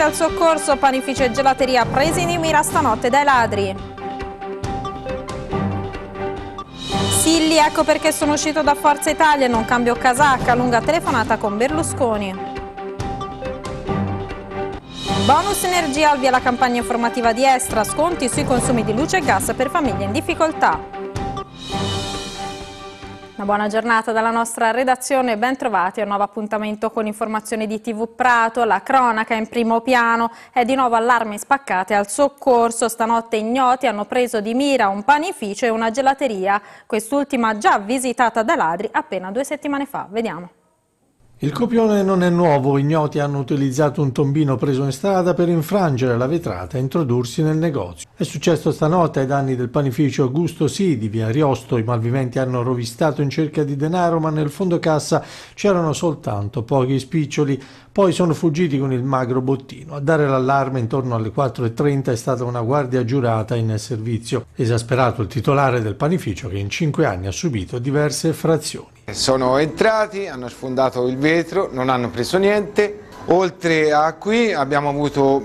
Pronte al soccorso, panificio e gelateria presi in mira stanotte dai ladri. Silli, ecco perché sono uscito da Forza Italia e non cambio casacca, lunga telefonata con Berlusconi. Bonus energia avvia la campagna informativa di Estra, sconti sui consumi di luce e gas per famiglie in difficoltà. Una buona giornata dalla nostra redazione, ben trovati a un nuovo appuntamento con informazioni di TV Prato, la cronaca in primo piano è di nuovo allarme spaccate al soccorso, stanotte ignoti hanno preso di mira un panificio e una gelateria, quest'ultima già visitata da ladri appena due settimane fa, vediamo. Il copione non è nuovo, ignoti hanno utilizzato un tombino preso in strada per infrangere la vetrata e introdursi nel negozio. È successo stanotte ai danni del panificio Augusto Sì di via Riosto, i malviventi hanno rovistato in cerca di denaro ma nel fondo cassa c'erano soltanto pochi spiccioli. Poi sono fuggiti con il magro bottino. A dare l'allarme intorno alle 4.30 è stata una guardia giurata in servizio, esasperato il titolare del panificio che in cinque anni ha subito diverse frazioni. Sono entrati, hanno sfondato il vetro, non hanno preso niente. Oltre a qui abbiamo avuto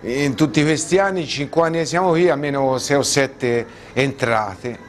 eh, in tutti questi anni, cinque anni che siamo qui, almeno 6 o 7 entrate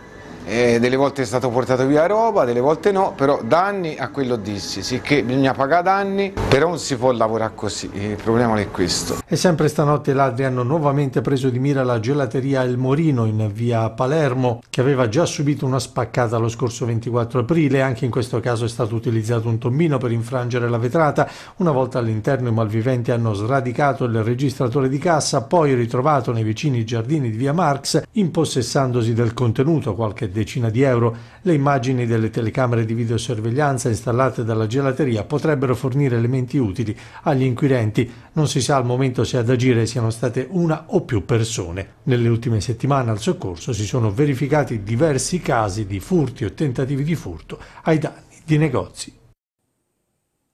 eh, delle volte è stato portato via roba, delle volte no, però danni a quello dissi, sicché bisogna pagare danni, però non si può lavorare così, eh, il problema è questo. E sempre stanotte i ladri hanno nuovamente preso di mira la gelateria El Morino in via Palermo, che aveva già subito una spaccata lo scorso 24 aprile, anche in questo caso è stato utilizzato un tombino per infrangere la vetrata, una volta all'interno i malviventi hanno sradicato il registratore di cassa, poi ritrovato nei vicini giardini di via Marx, impossessandosi del contenuto qualche decina di euro, le immagini delle telecamere di videosorveglianza installate dalla gelateria potrebbero fornire elementi utili agli inquirenti. Non si sa al momento se ad agire siano state una o più persone. Nelle ultime settimane al soccorso si sono verificati diversi casi di furti o tentativi di furto ai danni di negozi.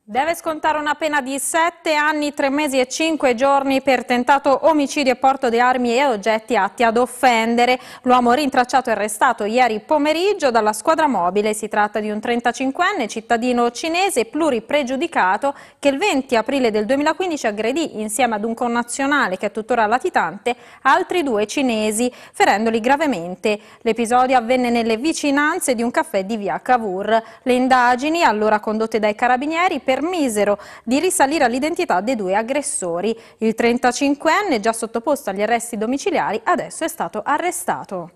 Deve scontare una pena di 7 anni, 3 mesi e 5 giorni per tentato omicidio e porto di armi e oggetti atti ad offendere. L'uomo rintracciato e arrestato ieri pomeriggio dalla squadra mobile. Si tratta di un 35enne cittadino cinese pluripregiudicato che il 20 aprile del 2015 aggredì insieme ad un connazionale che è tuttora latitante altri due cinesi, ferendoli gravemente. L'episodio avvenne nelle vicinanze di un caffè di via Cavour. Le indagini, allora condotte dai carabinieri, per permisero di risalire all'identità dei due aggressori. Il 35enne, già sottoposto agli arresti domiciliari, adesso è stato arrestato.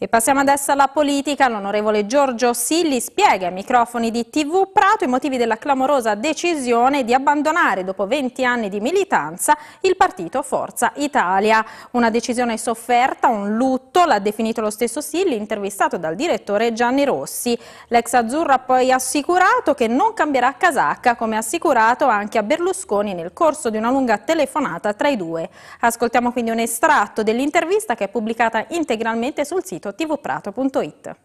E passiamo adesso alla politica. L'onorevole Giorgio Silli spiega ai microfoni di TV Prato i motivi della clamorosa decisione di abbandonare, dopo 20 anni di militanza, il partito Forza Italia. Una decisione sofferta, un lutto, l'ha definito lo stesso Silli, intervistato dal direttore Gianni Rossi. L'ex azzurro ha poi assicurato che non cambierà casacca, come assicurato anche a Berlusconi nel corso di una lunga telefonata tra i due. Ascoltiamo quindi un estratto dell'intervista che è pubblicata integralmente sul sito sito tvprato.it.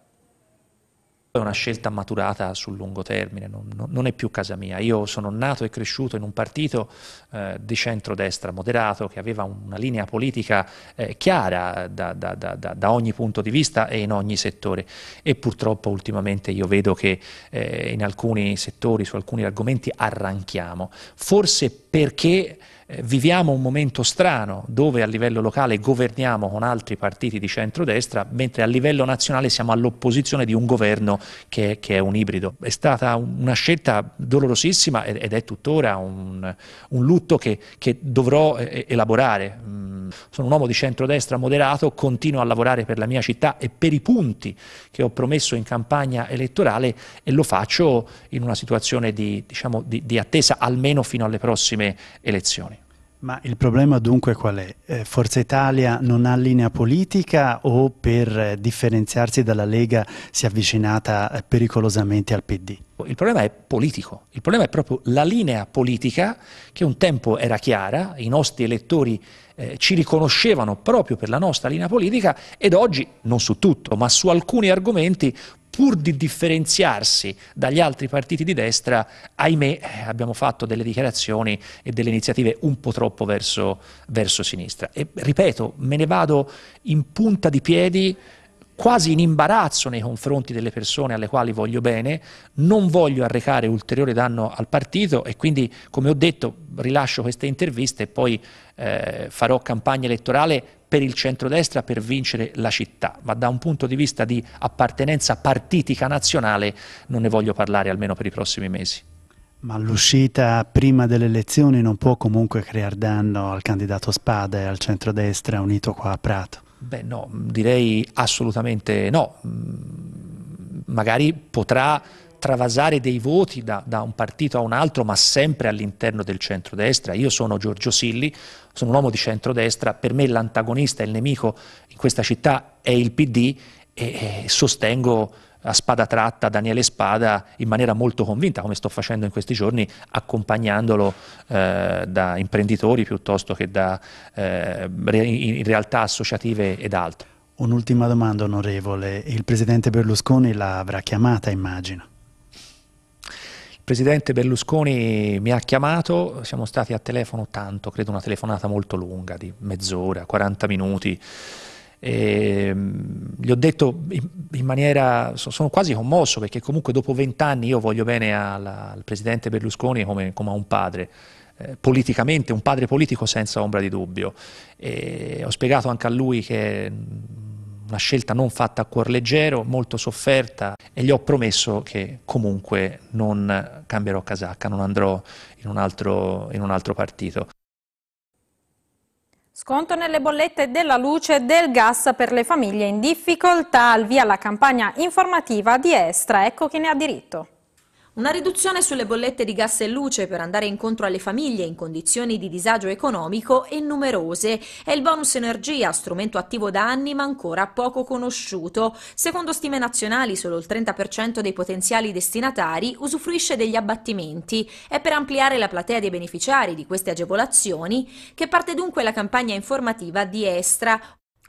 È una scelta maturata sul lungo termine, non, non, è più casa mia. Io sono nato e cresciuto in un partito eh, di centrodestra moderato che aveva una linea politica eh, chiara da, da, da, da, ogni punto di vista e in ogni settore. E purtroppo ultimamente io vedo che eh, in alcuni settori, su alcuni argomenti, arranchiamo. Forse perché eh, viviamo un momento strano dove a livello locale governiamo con altri partiti di centrodestra, mentre a livello nazionale siamo all'opposizione di un governo che, che è un ibrido. È stata una scelta dolorosissima ed è tuttora un, un lutto che, che dovrò eh, eh, elaborare. Mm, sono un uomo di centrodestra moderato, continuo a lavorare per la mia città e per i punti che ho promesso in campagna elettorale e lo faccio in una situazione di, diciamo, di, di attesa almeno fino alle prossime elezioni. Ma il problema dunque qual è? Eh, Forza Italia non ha linea politica o per eh, differenziarsi dalla Lega si è avvicinata eh, pericolosamente al PD? Il problema è politico, il problema è proprio la linea politica che un tempo era chiara, i nostri elettori eh, ci riconoscevano proprio per la nostra linea politica ed oggi, non su tutto, ma su alcuni argomenti pur di differenziarsi dagli altri partiti di destra, ahimè eh, abbiamo fatto delle dichiarazioni e delle iniziative un po' troppo verso, verso sinistra. E ripeto, me ne vado in punta di piedi quasi in imbarazzo nei confronti delle persone alle quali voglio bene, non voglio arrecare ulteriore danno al partito e quindi, come ho detto, rilascio queste interviste e poi eh, farò campagna elettorale per il centrodestra per vincere la città, ma da un punto di vista di appartenenza partitica nazionale non ne voglio parlare almeno per i prossimi mesi. Ma l'uscita prima delle elezioni non può comunque creare danno al candidato Spada e al centrodestra unito qua a Prato. Beh no, direi assolutamente no. Mm, magari potrà travasare dei voti da, da, un partito a un altro, ma sempre all'interno del centrodestra. Io sono Giorgio Silli, sono un uomo di centrodestra, per me l'antagonista, il nemico in questa città è il PD e, e sostengo a spada tratta Daniele Spada in maniera molto convinta, come sto facendo in questi giorni, accompagnandolo eh, da imprenditori piuttosto che da eh, in realtà associative ed altro. Un'ultima domanda, onorevole. Il presidente Berlusconi l'avrà chiamata, immagino. Il presidente Berlusconi mi ha chiamato, siamo stati a telefono tanto, credo una telefonata molto lunga, di mezz'ora, 40 minuti. E ehm, gli ho detto in, maniera, sono quasi commosso perché comunque dopo vent'anni io voglio bene al, al presidente Berlusconi come, come a un padre eh, politicamente, un padre politico senza ombra di dubbio. E ho spiegato anche a lui che mm, una scelta non fatta a cuor leggero, molto sofferta e gli ho promesso che comunque non cambierò casacca, non andrò in un altro, in un altro partito. Sconto nelle bollette della luce e del gas per le famiglie in difficoltà, al via la campagna informativa di Estra, ecco chi ne ha diritto. Una riduzione sulle bollette di gas e luce per andare incontro alle famiglie in condizioni di disagio economico e numerose e il bonus energia, strumento attivo da anni ma ancora poco conosciuto. Secondo stime nazionali solo il 30% dei potenziali destinatari usufruisce degli abbattimenti. È per ampliare la platea dei beneficiari di queste agevolazioni che parte dunque la campagna informativa di Estra,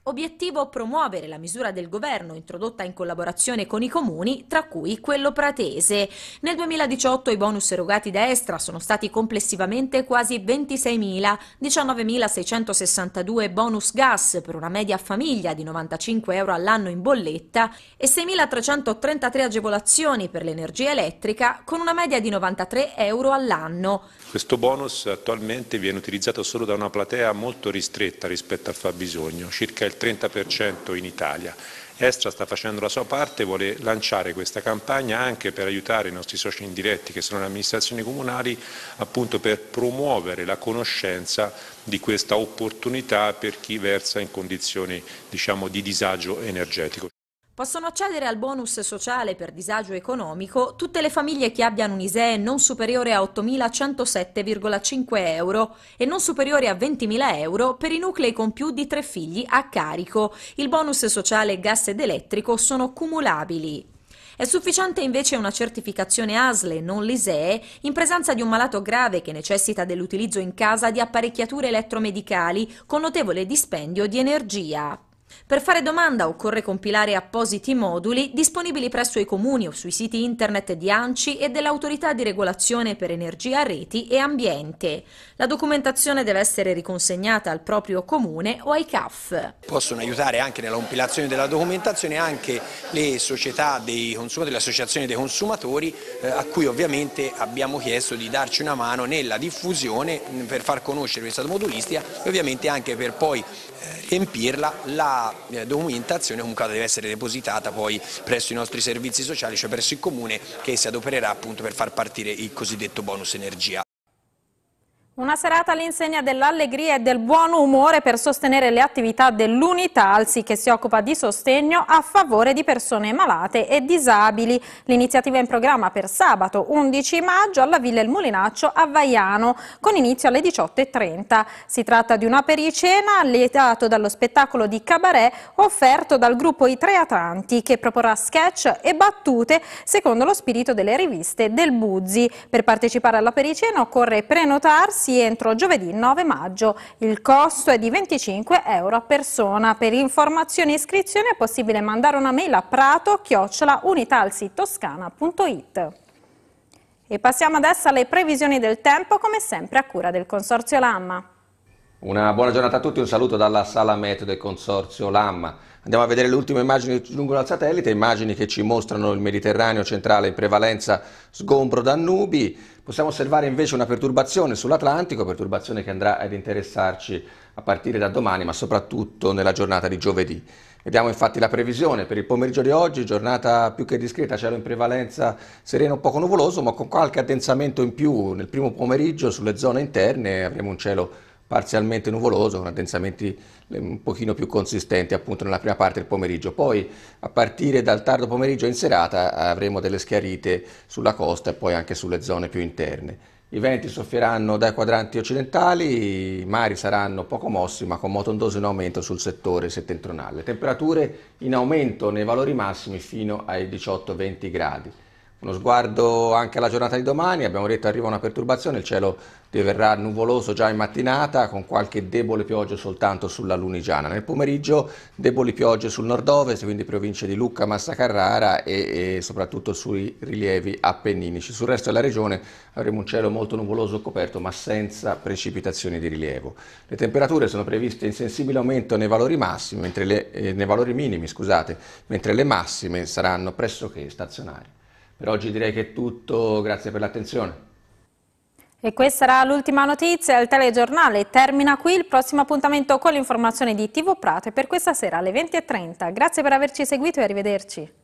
Obiettivo promuovere la misura del governo introdotta in collaborazione con i comuni, tra cui quello pratese. Nel 2018 i bonus erogati da Estra sono stati complessivamente quasi 26.000, 19.662 bonus gas per una media famiglia di 95 euro all'anno in bolletta e 6.333 agevolazioni per l'energia elettrica con una media di 93 euro all'anno. Questo bonus attualmente viene utilizzato solo da una platea molto ristretta rispetto al fabbisogno, circa il del 30% in Italia. Estra sta facendo la sua parte, vuole lanciare questa campagna anche per aiutare i nostri soci indiretti che sono le amministrazioni comunali appunto per promuovere la conoscenza di questa opportunità per chi versa in condizioni diciamo, di disagio energetico. Possono accedere al bonus sociale per disagio economico tutte le famiglie che abbiano un ISEE non superiore a 8.107,5 euro e non superiore a 20.000 euro per i nuclei con più di tre figli a carico. Il bonus sociale gas ed elettrico sono cumulabili. È sufficiente invece una certificazione ASLE, non l'ISEE, in presenza di un malato grave che necessita dell'utilizzo in casa di apparecchiature elettromedicali con notevole dispendio di energia. Per fare domanda occorre compilare appositi moduli disponibili presso i comuni o sui siti internet di ANCI e dell'Autorità di Regolazione per Energia, Reti e Ambiente. La documentazione deve essere riconsegnata al proprio comune o ai CAF. Possono aiutare anche nella compilazione della documentazione anche le società dei consumatori, le associazioni dei consumatori eh, a cui ovviamente abbiamo chiesto di darci una mano nella diffusione per far conoscere questa modulistica e ovviamente anche per poi eh, riempirla la la eh, documentazione comunque deve essere depositata poi presso i nostri servizi sociali, cioè presso il Comune che si adopererà appunto per far partire il cosiddetto bonus energia. Una serata all'insegna dell'allegria e del buon umore per sostenere le attività dell'Unitalsi che si occupa di sostegno a favore di persone malate e disabili. L'iniziativa è in programma per sabato 11 maggio alla Villa Il Mulinaccio a Vaiano con inizio alle 18.30. Si tratta di una pericena lietato dallo spettacolo di cabaret offerto dal gruppo I Tre Atlanti che proporrà sketch e battute secondo lo spirito delle riviste del Buzzi. Per partecipare alla pericena occorre prenotarsi pagarsi entro giovedì 9 maggio. Il costo è di 25 euro a persona. Per informazioni e iscrizioni è possibile mandare una mail a prato-unitalsitoscana.it. E passiamo adesso alle previsioni del tempo, come sempre a cura del Consorzio Lamma. Una buona giornata a tutti, un saluto dalla sala meteo del Consorzio Lamma. Andiamo a vedere le ultime immagini lungo dal satellite, immagini che ci mostrano il Mediterraneo centrale in prevalenza sgombro da nubi. Possiamo osservare invece una perturbazione sull'Atlantico, perturbazione che andrà ad interessarci a partire da domani, ma soprattutto nella giornata di giovedì. Vediamo infatti la previsione per il pomeriggio di oggi, giornata più che discreta, cielo in prevalenza sereno poco nuvoloso, ma con qualche addensamento in più nel primo pomeriggio sulle zone interne avremo un cielo parzialmente nuvoloso con addensamenti un pochino più consistenti appunto nella prima parte del pomeriggio. Poi a partire dal tardo pomeriggio in serata avremo delle schiarite sulla costa e poi anche sulle zone più interne. I venti soffieranno dai quadranti occidentali, i mari saranno poco mossi ma con motondoso in aumento sul settore settentrionale. Temperature in aumento nei valori massimi fino ai 18-20 gradi. Uno sguardo anche alla giornata di domani, abbiamo detto arriva una perturbazione, il cielo diverrà nuvoloso già in mattinata con qualche debole pioggia soltanto sulla Lunigiana. Nel pomeriggio deboli piogge sul nord-ovest, quindi province di Lucca, Massa Carrara e, e soprattutto sui rilievi appenninici. Sul resto della regione avremo un cielo molto nuvoloso coperto ma senza precipitazioni di rilievo. Le temperature sono previste in sensibile aumento nei valori, massimi, le, eh, nei valori minimi, scusate, mentre le massime saranno pressoché stazionarie. Per oggi direi che è tutto, grazie per l'attenzione. E questa era l'ultima notizia, il telegiornale termina qui, il prossimo appuntamento con l'informazione di TV Prato è per questa sera alle 20.30. Grazie per averci seguito e arrivederci.